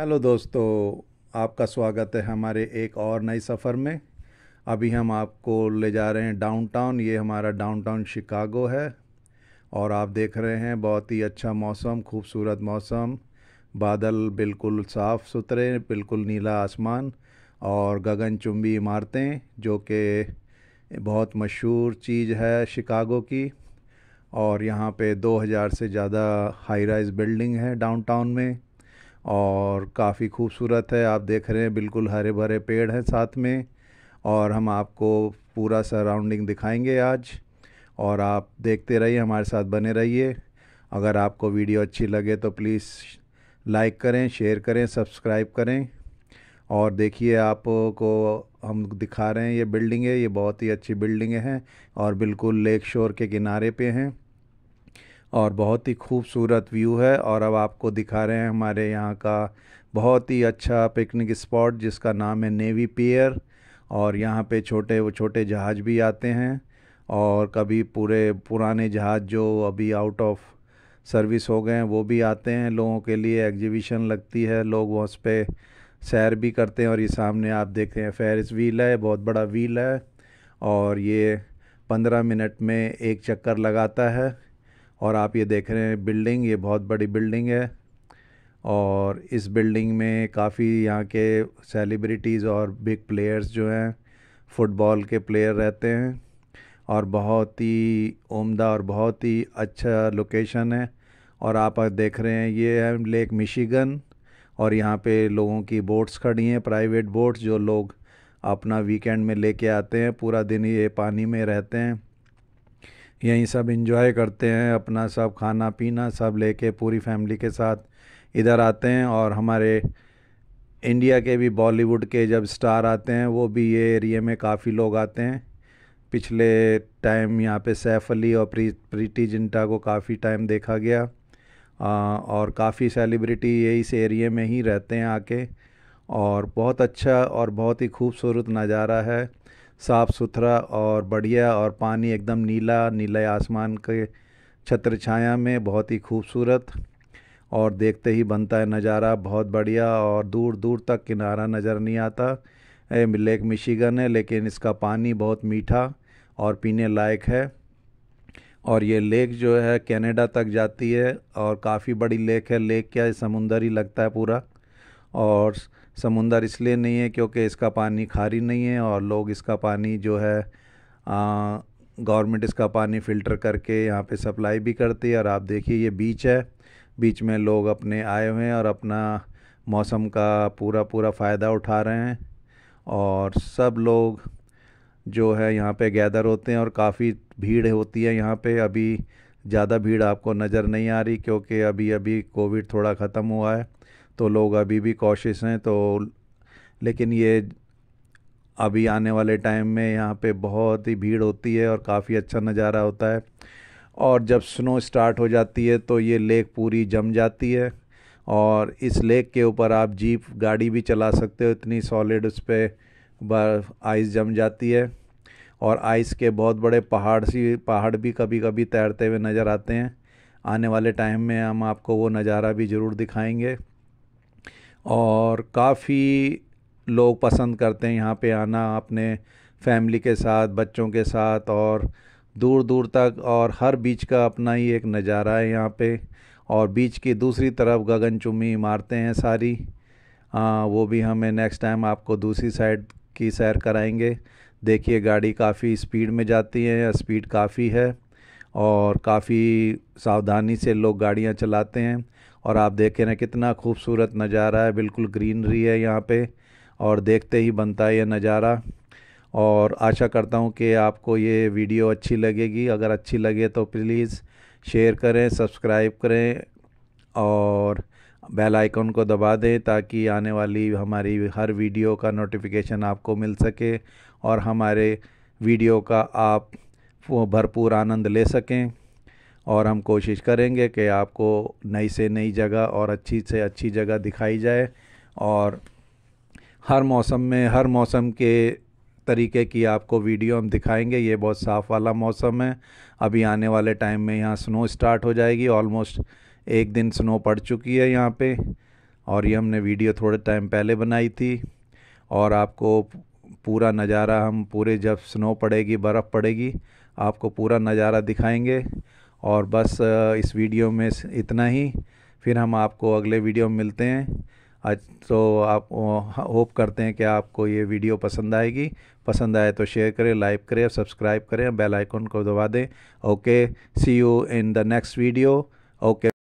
hello दोस्तों आपका स्वागत है हमारे एक और नए सफ़र में अभी हम आपको ले जा रहे हैं डाउनटाउन ये हमारा डाउनटाउन शिकागो है और आप देख रहे हैं बहुत ही अच्छा मौसम खूबसूरत मौसम बादल बिल्कुल साफ़ सुथरे बिल्कुल नीला आसमान और गगनचुंबी इमारतें जो कि बहुत मशहूर चीज़ है शिकागो की और यहाँ पे 2000 से ज़्यादा हाई राइज़ बिल्डिंग है डाउनटाउन में और काफ़ी खूबसूरत है आप देख रहे हैं बिल्कुल हरे भरे पेड़ हैं साथ में और हम आपको पूरा सराउंडिंग दिखाएंगे आज और आप देखते रहिए हमारे साथ बने रहिए अगर आपको वीडियो अच्छी लगे तो प्लीज़ लाइक करें शेयर करें सब्सक्राइब करें और देखिए आपको हम दिखा रहे हैं ये बिल्डिंग है ये बहुत ही अच्छी बिल्डिंगें हैं और बिल्कुल लेक शोर के किनारे पे हैं और बहुत ही खूबसूरत व्यू है और अब आपको दिखा रहे हैं हमारे यहाँ का बहुत ही अच्छा पिकनिक स्पॉट जिसका नाम है नेवी पियर और यहाँ पे छोटे वो छोटे जहाज़ भी आते हैं और कभी पूरे पुराने जहाज़ जो अभी आउट ऑफ सर्विस हो गए हैं वो भी आते हैं लोगों के लिए एग्जीबिशन लगती है लोग उस पर सैर भी करते हैं और ये सामने आप देखते हैं फेरिस व्हील है बहुत बड़ा व्हील है और ये पंद्रह मिनट में एक चक्कर लगाता है और आप ये देख रहे हैं बिल्डिंग ये बहुत बड़ी बिल्डिंग है और इस बिल्डिंग में काफ़ी यहाँ के सेलिब्रिटीज़ और बिग प्लेयर्स जो हैं फुटबॉल के प्लेयर रहते हैं और बहुत ही उम्दा और बहुत ही अच्छा लोकेशन है और आप देख रहे हैं ये है लेक मिशिगन और यहाँ पे लोगों की बोट्स खड़ी हैं प्राइवेट बोट्स जो लोग अपना वीकेंड में लेके आते हैं पूरा दिन ये पानी में रहते हैं यहीं सब इन्जॉय करते हैं अपना सब खाना पीना सब लेके पूरी फैमिली के साथ इधर आते हैं और हमारे इंडिया के भी बॉलीवुड के जब स्टार आते हैं वो भी ये एरिए में काफ़ी लोग आते हैं पिछले टाइम यहाँ पे सैफ अली और प्रीति जिंटा को काफ़ी टाइम देखा गया आ, और काफ़ी सेलिब्रिटी ये इस एरिए में ही रहते हैं आके और बहुत अच्छा और बहुत ही खूबसूरत नज़ारा है साफ़ सुथरा और बढ़िया और पानी एकदम नीला नीले आसमान के छत्र छाया में बहुत ही खूबसूरत और देखते ही बनता है नज़ारा बहुत बढ़िया और दूर दूर तक किनारा नज़र नहीं आता लेक मिशिगन है लेकिन इसका पानी बहुत मीठा और पीने लायक है और ये लेक जो है कनाडा तक जाती है और काफ़ी बड़ी लेक है लेक क्या समुंदर ही लगता है पूरा और समुंदर इसलिए नहीं है क्योंकि इसका पानी खारी नहीं है और लोग इसका पानी जो है गवर्नमेंट इसका पानी फ़िल्टर करके यहाँ पे सप्लाई भी करती है और आप देखिए ये बीच है बीच में लोग अपने आए हुए हैं और अपना मौसम का पूरा पूरा फ़ायदा उठा रहे हैं और सब लोग जो है यहाँ पे गैदर होते हैं और काफ़ी भीड़ होती है यहाँ पे अभी ज़्यादा भीड़ आपको नज़र नहीं आ रही क्योंकि अभी अभी कोविड थोड़ा ख़त्म हुआ है तो लोग अभी भी कोशिश हैं तो लेकिन ये अभी आने वाले टाइम में यहाँ पे बहुत ही भीड़ होती है और काफ़ी अच्छा नज़ारा होता है और जब स्नो स्टार्ट हो जाती है तो ये लेक पूरी जम जाती है और इस लेक के ऊपर आप जीप गाड़ी भी चला सकते हो इतनी सॉलिड उस पर बर्फ आइस जम जाती है और आइस के बहुत बड़े पहाड़ सी पहाड़ भी कभी कभी तैरते हुए नज़र आते हैं आने वाले टाइम में हम आपको वो नज़ारा भी ज़रूर दिखाएंगे और काफ़ी लोग पसंद करते हैं यहाँ पे आना अपने फैमिली के साथ बच्चों के साथ और दूर दूर तक और हर बीच का अपना ही एक नज़ारा है यहाँ पे और बीच की दूसरी तरफ गगनचुम्बी इमारतें हैं सारी आ, वो भी हमें नेक्स्ट टाइम आपको दूसरी साइड की सैर कराएंगे देखिए गाड़ी काफ़ी स्पीड में जाती है स्पीड काफ़ी है और काफ़ी सावधानी से लोग गाड़ियाँ चलाते हैं और आप देखें ना कितना खूबसूरत नज़ारा है बिल्कुल ग्रीनरी है यहाँ पे और देखते ही बनता है ये नज़ारा और आशा करता हूँ कि आपको ये वीडियो अच्छी लगेगी अगर अच्छी लगे तो प्लीज़ शेयर करें सब्सक्राइब करें और बेल आइकन को दबा दें ताकि आने वाली हमारी हर वीडियो का नोटिफिकेशन आपको मिल सके और हमारे वीडियो का आप भरपूर आनंद ले सकें और हम कोशिश करेंगे कि आपको नई से नई जगह और अच्छी से अच्छी जगह दिखाई जाए और हर मौसम में हर मौसम के तरीके की आपको वीडियो हम दिखाएंगे ये बहुत साफ़ वाला मौसम है अभी आने वाले टाइम में यहाँ स्नो स्टार्ट हो जाएगी ऑलमोस्ट एक दिन स्नो पड़ चुकी है यहाँ पे और ये हमने वीडियो थोड़े टाइम पहले बनाई थी और आपको पूरा नज़ारा हम पूरे जब स्नो पड़ेगी बर्फ़ पड़ेगी आपको पूरा नज़ारा दिखाएंगे और बस इस वीडियो में इतना ही फिर हम आपको अगले वीडियो में मिलते हैं आज तो आप होप करते हैं कि आपको ये वीडियो पसंद आएगी पसंद आए तो शेयर करें लाइक करें सब्सक्राइब करें बेल आइकन को दबा दें okay see you in the next video okay